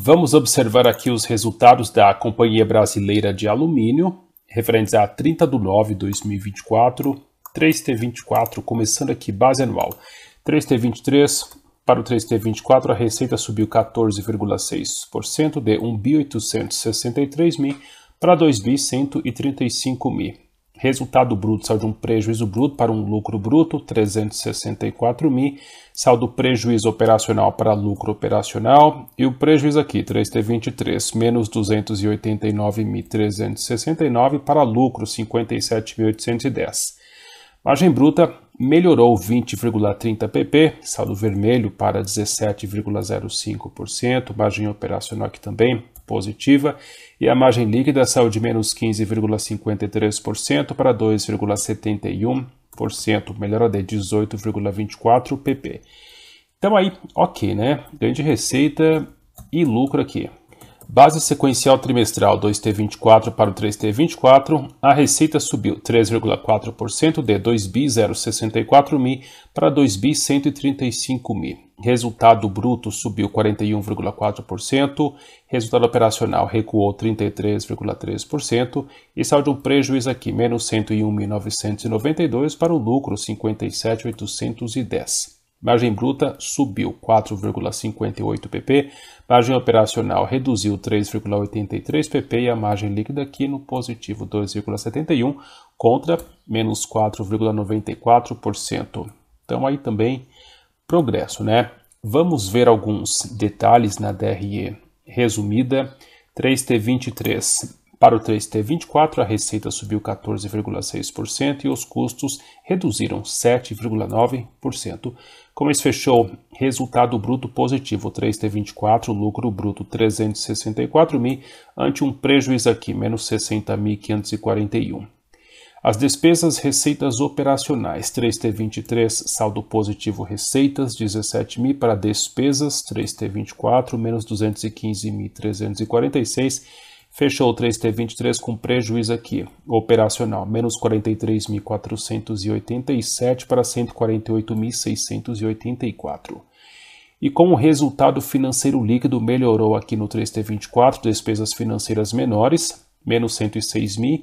Vamos observar aqui os resultados da Companhia Brasileira de Alumínio, referentes a 30 de nove de 2024, 3T24, começando aqui, base anual. 3T23 para o 3T24, a receita subiu 14,6%, de 1.863 para 2.135 mil. Resultado bruto saiu de um prejuízo bruto para um lucro bruto, 364 mil. Saldo prejuízo operacional para lucro operacional. E o prejuízo aqui, 3T23, menos 289.369 para lucro, 57.810. Margem bruta melhorou 20,30 pp, saldo vermelho para 17,05%, margem operacional aqui também positiva e a margem líquida saiu de menos 15,53% para 2,71%, melhora de 18,24 pp. Então aí, ok, né? Grande receita e lucro aqui. Base sequencial trimestral 2T24 para o 3T24, a receita subiu 3,4% de 2 b 064 mi para 2 b 135 mi. Resultado bruto subiu 41,4%, resultado operacional recuou 33,3% e saiu de um prejuízo aqui menos 101.992 para o lucro 57.810. Margem bruta subiu 4,58 pp, margem operacional reduziu 3,83 pp e a margem líquida aqui no positivo 2,71 contra menos 4,94%. Então aí também progresso, né? Vamos ver alguns detalhes na DRE resumida. 3T23 para o 3T24, a receita subiu 14,6% e os custos reduziram 7,9%. Como isso fechou, resultado bruto positivo 3T24, lucro bruto 364 mil, ante um prejuízo aqui, menos 60.541. As despesas receitas operacionais, 3T23, saldo positivo receitas, 17.000 para despesas, 3T24, menos 215.346, fechou 3T23 com prejuízo aqui, operacional, menos 43.487 para 148.684. E como o resultado financeiro líquido melhorou aqui no 3T24, despesas financeiras menores, menos 106 mil,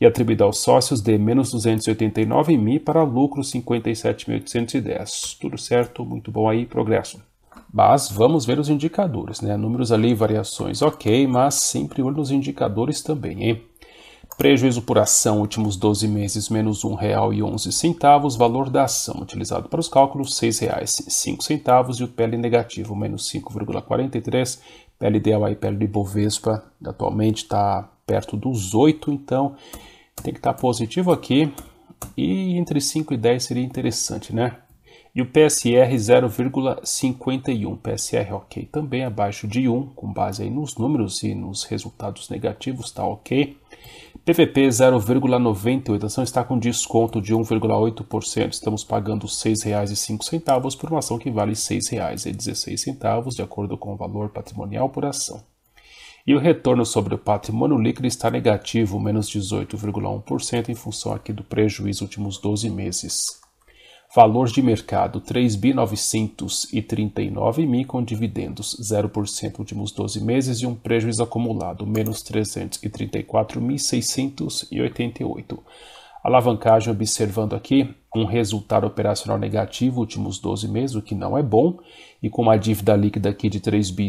e atribuída aos sócios de menos 289 mil para lucro 57.810. Tudo certo, muito bom aí, progresso. Mas vamos ver os indicadores, né? Números ali, variações, ok, mas sempre olho nos indicadores também, hein? Prejuízo por ação, últimos 12 meses, menos R$ 1,11. Valor da ação utilizado para os cálculos, R$ 6,05. E o PL negativo, menos 5,43. PL ideal aí, PL de Bovespa, atualmente está perto dos 8, então tem que estar tá positivo aqui. E entre 5 e 10 seria interessante, né? E o PSR 0,51. PSR ok também, abaixo de 1, com base aí nos números e nos resultados negativos, tá ok. PVP 0,98, ação está com desconto de 1,8%. Estamos pagando R$ 6,05 por uma ação que vale R$ 6,16, de acordo com o valor patrimonial por ação e o retorno sobre o patrimônio líquido está negativo, menos 18,1% em função aqui do prejuízo últimos 12 meses. Valor de mercado 3.939 mil com dividendos 0% últimos 12 meses e um prejuízo acumulado menos 334.688. Alavancagem observando aqui um resultado operacional negativo últimos 12 meses, o que não é bom, e com uma dívida líquida aqui de 3 bi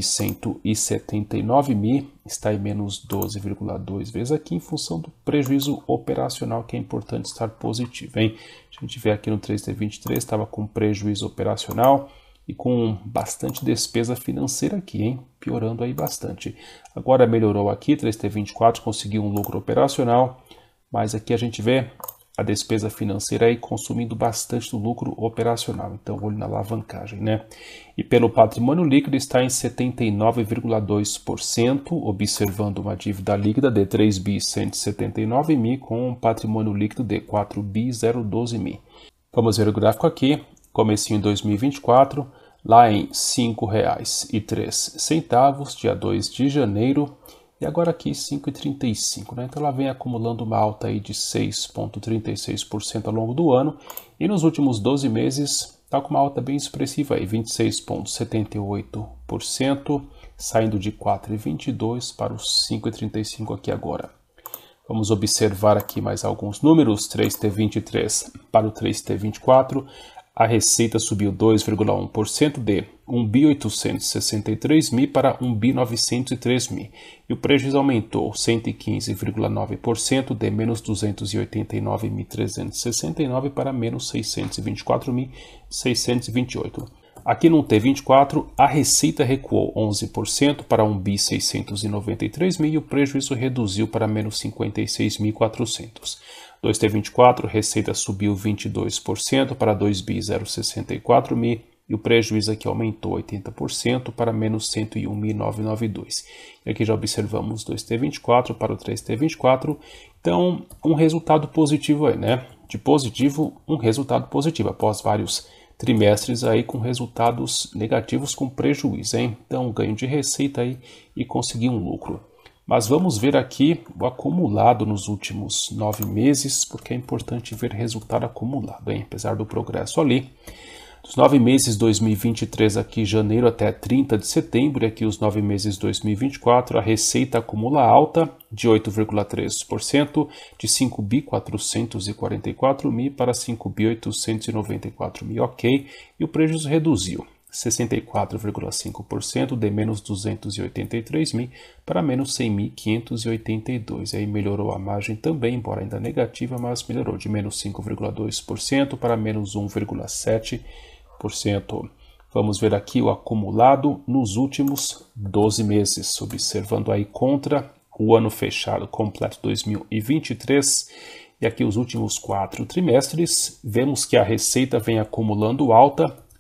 mil, está em menos 12,2 vezes aqui em função do prejuízo operacional que é importante estar positivo, hein? A gente vê aqui no 3T23 estava com prejuízo operacional e com bastante despesa financeira aqui, hein? Piorando aí bastante. Agora melhorou aqui, 3T24 conseguiu um lucro operacional mas aqui a gente vê a despesa financeira aí consumindo bastante do lucro operacional. Então, olho na alavancagem, né? E pelo patrimônio líquido está em 79,2%, observando uma dívida líquida de 3 bi 179 mil com um patrimônio líquido de 4 bi 012 mil. Vamos ver o gráfico aqui, comecinho em 2024, lá em R$ 5,03, dia 2 de janeiro, e agora aqui 5,35, né? Então ela vem acumulando uma alta aí de 6,36% ao longo do ano e nos últimos 12 meses está com uma alta bem expressiva aí, 26,78%, saindo de 4,22 para os 5,35 aqui agora. Vamos observar aqui mais alguns números, 3T23 para o 3T24 a receita subiu 2,1% de 1.863 mil para 1.903 mil e o prejuízo aumentou 115,9% de menos 289.369 para menos 624.628. Aqui no T24, a receita recuou 11% para 1.693.000 mil e o prejuízo reduziu para menos 56.400. 2T24, receita subiu 22% para 2 bi 064 mil e o prejuízo aqui aumentou 80% para menos 101.992. E aqui já observamos 2T24 para o 3T24, então um resultado positivo aí, né? De positivo, um resultado positivo, após vários trimestres aí com resultados negativos com prejuízo, hein? Então ganho de receita aí e conseguir um lucro. Mas vamos ver aqui o acumulado nos últimos nove meses, porque é importante ver resultado acumulado, hein? apesar do progresso ali. Dos nove meses 2023 aqui, janeiro até 30 de setembro, e aqui os nove meses 2024, a receita acumula alta de 8,3%, de 5.444 mil para 5.894 mil, ok, e o prejuízo reduziu. 64,5% de menos 283 mil para menos 100.582. Aí melhorou a margem também, embora ainda negativa, mas melhorou de menos 5,2% para menos 1,7%. Vamos ver aqui o acumulado nos últimos 12 meses, observando aí contra o ano fechado completo 2023 e aqui os últimos quatro trimestres, vemos que a receita vem acumulando alta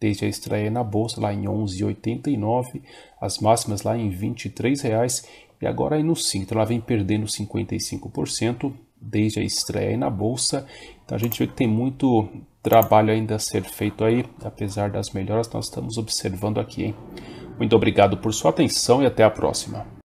desde a estreia na bolsa lá em 11,89, as máximas lá em R$ 23,00 e agora aí no cinto ela vem perdendo 55% desde a estreia na bolsa. Então a gente vê que tem muito trabalho ainda a ser feito aí, apesar das melhoras nós estamos observando aqui, hein? Muito obrigado por sua atenção e até a próxima.